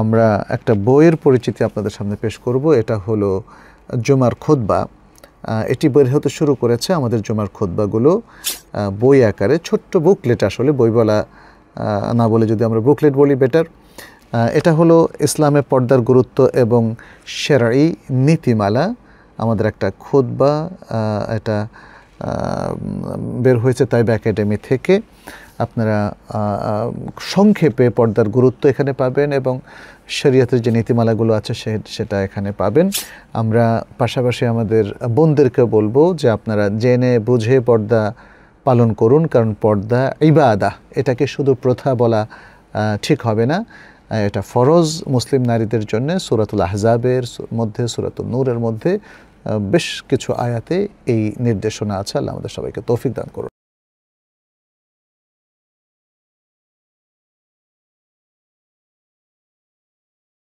আমরা একটা বইয়ের পরিচিতি আপনাদের সামনে পেশ করব এটা হলো জুমার খোদবা এটি বের হতে শুরু করেছে আমাদের জুমার খোদবাগুলো বই আকারে ছোট্ট বুকলেট আসলে বই বলা না বলে যদি আমরা বুকলেট বলি বেটার এটা হলো ইসলামে পর্দার গুরুত্ব এবং সেরাই নীতিমালা আমাদের একটা খোদবা এটা বের হয়েছে তাইব একাডেমি থেকে আপনারা সংক্ষেপে পর্দার গুরুত্ব এখানে পাবেন এবং শরীয়তের যে নীতিমালাগুলো আছে সে সেটা এখানে পাবেন আমরা পাশাপাশি আমাদের বোনদেরকে বলবো যে আপনারা জেনে বুঝে পর্দা পালন করুন কারণ পর্দা ইবাদা এটাকে শুধু প্রথা বলা ঠিক হবে না এটা ফরজ মুসলিম নারীদের জন্য সুরাতুল আহজাবের মধ্যে সুরাতুল নূরের মধ্যে বেশ কিছু আয়াতে এই নির্দেশনা আছে আল্লাহ আমাদের সবাইকে তৌফিক দান করুন